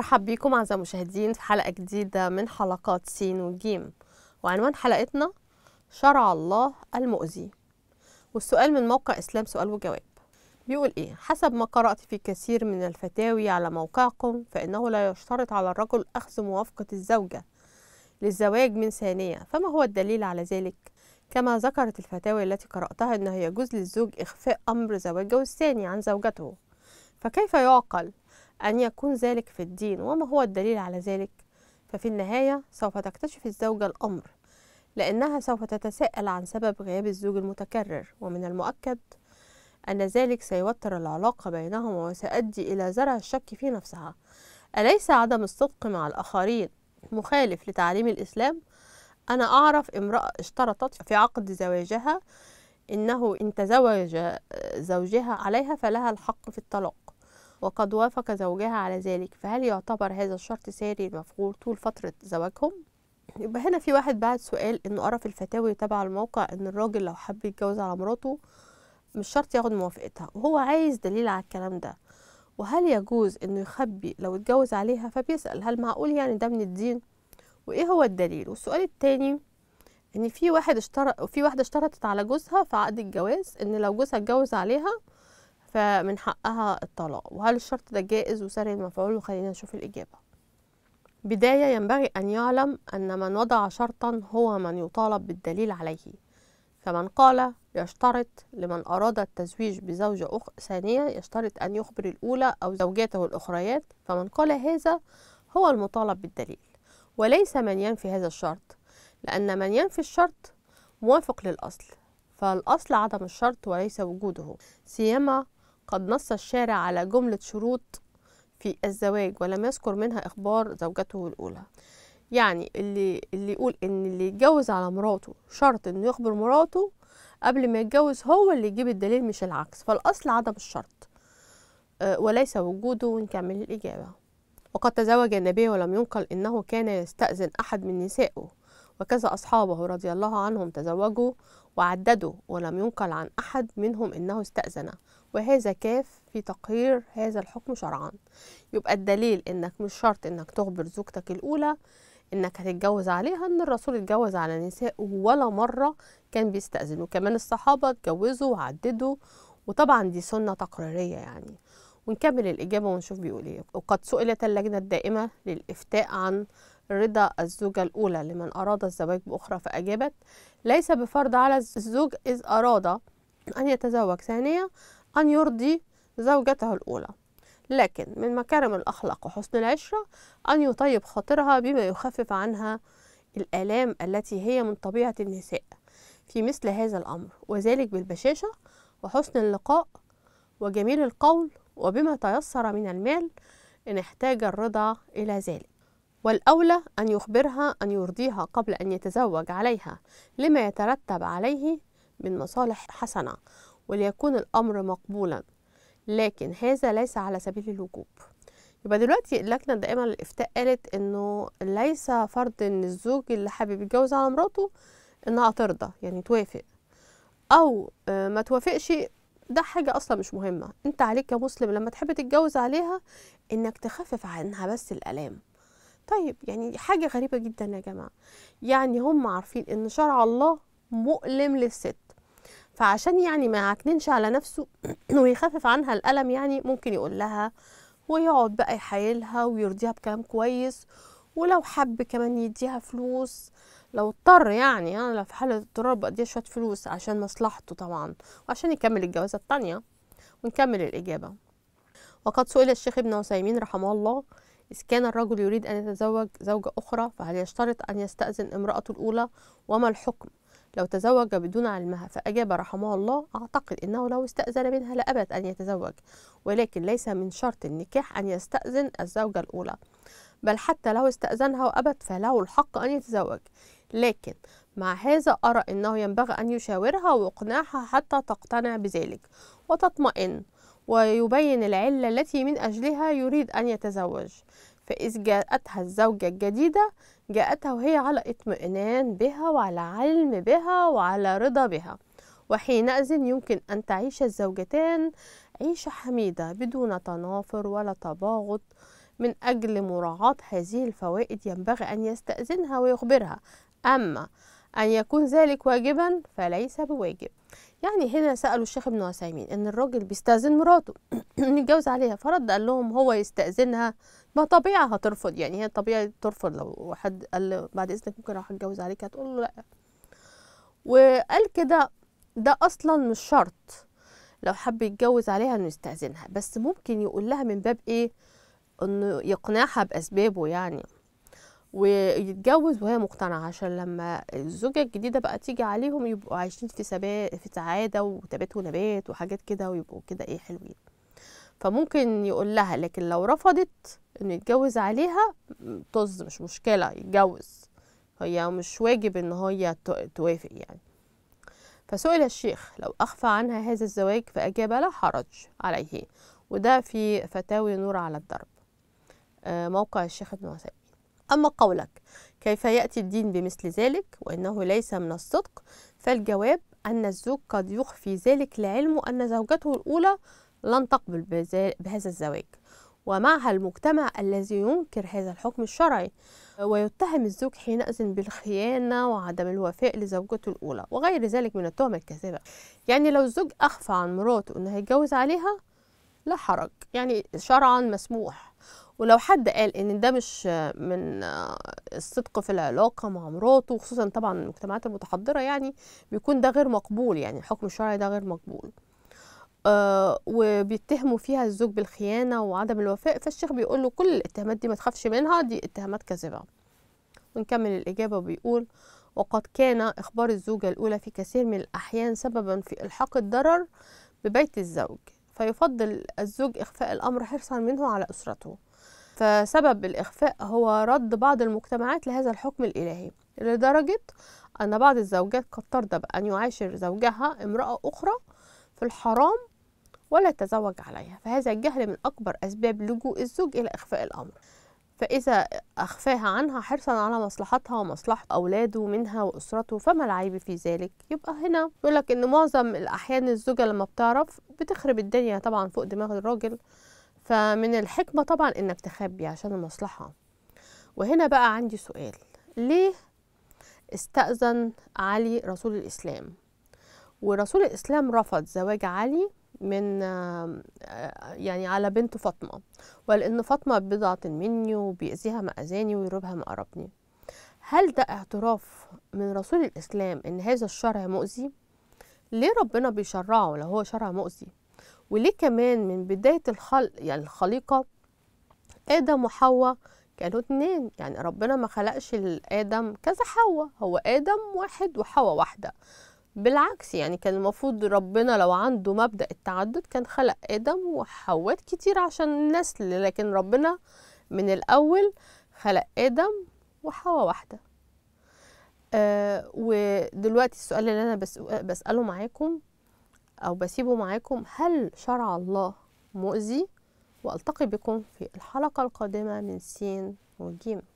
مرحب بيكم أعزائي المشاهدين في حلقة جديدة من حلقات سين وجيم وعنوان حلقتنا شرع الله المؤذي والسؤال من موقع إسلام سؤال وجواب بيقول إيه حسب ما قرأت في كثير من الفتاوي على موقعكم فإنه لا يشترط على الرجل أخذ موافقة الزوجة للزواج من ثانية فما هو الدليل على ذلك؟ كما ذكرت الفتاوى التي قرأتها أنه يجوز للزوج إخفاء أمر زواجه الثاني عن زوجته فكيف يعقل أن يكون ذلك في الدين وما هو الدليل على ذلك ففي النهاية سوف تكتشف الزوجة الأمر لأنها سوف تتساءل عن سبب غياب الزوج المتكرر ومن المؤكد أن ذلك سيوتر العلاقة بينهما وسيؤدي إلى زرع الشك في نفسها أليس عدم الصدق مع الآخرين مخالف لتعليم الإسلام؟ أنا أعرف امرأة اشترطت في عقد زواجها إنه إن تزوج زوجها عليها فلها الحق في الطلاق وقد وافق زوجها على ذلك فهل يعتبر هذا الشرط ساري مفعول طول فترة زواجهم؟ يبقى هنا في واحد بعت سؤال انه قرا في الفتاوي تبع الموقع ان الراجل لو حب يتجوز على مراته مش شرط ياخد موافقتها وهو عايز دليل على الكلام ده وهل يجوز انه يخبي لو اتجوز عليها فبيسأل هل معقول يعني ده من الدين وايه هو الدليل والسؤال التاني ان في واحد اشترط في واحده اشترطت على جوزها في عقد الجواز ان لو جوزها اتجوز عليها فمن حقها الطلاق وهل الشرط ده جائز وسري المفعول وخلينا نشوف الإجابة بداية ينبغي أن يعلم أن من وضع شرطا هو من يطالب بالدليل عليه فمن قال يشترط لمن أراد التزويج بزوجة أخرى ثانية يشترط أن يخبر الأولى أو زوجاته الأخريات فمن قال هذا هو المطالب بالدليل وليس من ينفي هذا الشرط لأن من ينفي الشرط موافق للأصل فالأصل عدم الشرط وليس وجوده سيما قد نص الشارع على جملة شروط في الزواج ولم يذكر منها إخبار زوجته الأولى يعني اللي اللي يقول ان اللي يتجوز على مراته شرط انه يخبر مراته قبل ما يتجوز هو اللي يجيب الدليل مش العكس فالاصل عدم الشرط آه، وليس وجوده ونكمل الاجابه وقد تزوج النبي ولم ينقل انه كان يستاذن احد من نسائه وكذا اصحابه رضي الله عنهم تزوجوا وعددوا ولم ينقل عن احد منهم انه استاذن وهذا كاف في تقرير هذا الحكم شرعا يبقى الدليل انك مش شرط انك تخبر زوجتك الاولى انك هتتجوز عليها ان الرسول اتجوز على نساء ولا مره كان بيستاذن وكمان الصحابه اتجوزوا وعددوا وطبعا دي سنه تقريريه يعني ونكمل الاجابه ونشوف بيقول ايه وقد سئلت اللجنه الدائمه للافتاء عن رضا الزوجة الأولى لمن أراد الزواج بأخرى فأجابت ليس بفرض على الزوج إذ أراد أن يتزوج ثانية أن يرضي زوجته الأولى لكن من مكارم الأخلاق وحسن العشرة أن يطيب خاطرها بما يخفف عنها الآلام التي هي من طبيعة النساء في مثل هذا الأمر وذلك بالبشاشة وحسن اللقاء وجميل القول وبما تيسر من المال إن احتاج الرضا إلى ذلك والأولى أن يخبرها أن يرضيها قبل أن يتزوج عليها لما يترتب عليه من مصالح حسنة وليكون الأمر مقبولا لكن هذا ليس على سبيل الوجوب يبقى دلوقتي اللجنة الدائمة للإفتاء قالت إنه ليس فرض إن الزوج اللي حابب يتجوز على مراته إنها ترضى يعني توافق أو آه، ما توافقش ده حاجة أصلا مش مهمة أنت عليك كمسلم لما تحب تتجوز عليها إنك تخفف عنها بس الآلام طيب يعني حاجة غريبة جدا يا جماعة يعني هم عارفين إن شرع الله مؤلم للست فعشان يعني ما يعكننش على نفسه ويخفف عنها الألم يعني ممكن يقول لها ويقعد بقى يحايلها ويرضيها بكلام كويس ولو حب كمان يديها فلوس لو اضطر يعني انا يعني لو في حالة اضطرار بقديها شوية فلوس عشان مصلحته طبعا وعشان يكمل الجوازة التانية ونكمل الإجابة وقد سئل الشيخ ابن عثيمين رحمه الله إذ كان الرجل يريد أن يتزوج زوجة أخرى فهل يشترط أن يستأذن امرأته الأولى وما الحكم لو تزوج بدون علمها فأجاب رحمه الله أعتقد أنه لو استأذن منها لأبت أن يتزوج ولكن ليس من شرط النكاح أن يستأذن الزوجة الأولى بل حتى لو استأذنها وأبت فله الحق أن يتزوج لكن مع هذا أرى أنه ينبغي أن يشاورها وإقناعها حتى تقتنع بذلك وتطمئن ويبين العلة التي من أجلها يريد أن يتزوج فإذ جاءتها الزوجة الجديدة جاءتها وهي على اطمئنان بها وعلى علم بها وعلى رضا بها وحينئذ يمكن أن تعيش الزوجتان عيشة حميدة بدون تنافر ولا تباغض من أجل مراعاة هذه الفوائد ينبغي أن يستأذنها ويخبرها أما أن يكون ذلك واجبا فليس بواجب يعني هنا سألوا الشيخ ابن عثيمين إن الراجل بيستأذن مراته إن يتجوز عليها فرد قال لهم هو يستأذنها ما طبيعة هترفض يعني هي طبيعي ترفض لو حد قال بعد إذنك ممكن أروح أتجوز عليك هتقول له لأ وقال كده ده أصلا مش شرط لو حب يتجوز عليها إنه يستأذنها بس ممكن يقول لها من باب إيه إنه يقنعها بأسبابه يعني ويتجوز وهي مقتنعة عشان لما الزوجة الجديدة بقى تيجي عليهم يبقوا عايشين في ثبات في سعادة وتبات ونبات وحاجات كده ويبقوا كده ايه حلوين فممكن يقول لها لكن لو رفضت انه يتجوز عليها طز مش مشكلة يتجوز هي مش واجب ان هي توافق يعني فسئل الشيخ لو أخفى عنها هذا الزواج فأجاب لا حرج عليه وده في فتاوي نور على الدرب آه، موقع الشيخ ابن عثيمين أما قولك كيف يأتي الدين بمثل ذلك وإنه ليس من الصدق فالجواب أن الزوج قد يخفي ذلك لعلمه أن زوجته الأولى لن تقبل بهذا الزواج ومعها المجتمع الذي ينكر هذا الحكم الشرعي ويتهم الزوج حينئذ بالخيانة وعدم الوفاء لزوجته الأولى وغير ذلك من التهم الكاذبة يعني لو الزوج أخفى عن مراته إنه يتجوز عليها لا حرج يعني شرعا مسموح ولو حد قال ان ده مش من الصدق في العلاقه مع مراته خصوصا طبعا المجتمعات المتحضره يعني بيكون ده غير مقبول يعني الحكم الشرعي ده غير مقبول آه وبيتهموا فيها الزوج بالخيانه وعدم الوفاء فالشيخ بيقول له كل الاتهامات دي ما تخافش منها دي اتهامات كاذبه ونكمل الاجابه وبيقول وقد كان اخبار الزوجه الاولى في كثير من الاحيان سببا في الحاق الضرر ببيت الزوج فيفضل الزوج اخفاء الامر حرصا منه على اسرته فسبب الإخفاء هو رد بعض المجتمعات لهذا الحكم الإلهي لدرجة أن بعض الزوجات قد ترضى بأن يعاشر زوجها امرأة أخرى في الحرام ولا يتزوج عليها فهذا الجهل من أكبر أسباب لجوء الزوج إلى إخفاء الأمر فإذا أخفاها عنها حرصا على مصلحتها ومصلحة أولاده منها وأسرته فما العيب في ذلك؟ يبقى هنا يقولك إن معظم الأحيان الزوجة لما بتعرف بتخرب الدنيا طبعا فوق دماغ الراجل فمن الحكمة طبعا إنك تخبي عشان المصلحة وهنا بقى عندي سؤال ليه استأذن علي رسول الإسلام ورسول الإسلام رفض زواج علي من آه، يعني على بنت فاطمة ولأن فاطمة بضعة مني وبيأذيها ما أذاني ويروبها ما قربني هل ده اعتراف من رسول الإسلام إن هذا الشرع مؤذي؟ ليه ربنا بيشرعه لو هو شرع مؤذي؟ وليه كمان من بداية الخلق يعني الخليقة آدم وحواء كانوا اتنين يعني ربنا ما خلقش آدم كذا حواء هو آدم واحد وحواء واحدة بالعكس يعني كان المفروض ربنا لو عنده مبدأ التعدد كان خلق آدم وحوات كتير عشان النسل لكن ربنا من الأول خلق آدم وحواء واحدة آه ودلوقتي السؤال اللي أنا بسأله معاكم أو بسيبه معاكم هل شرع الله مؤذي وألتقي بكم في الحلقة القادمة من سين وجيم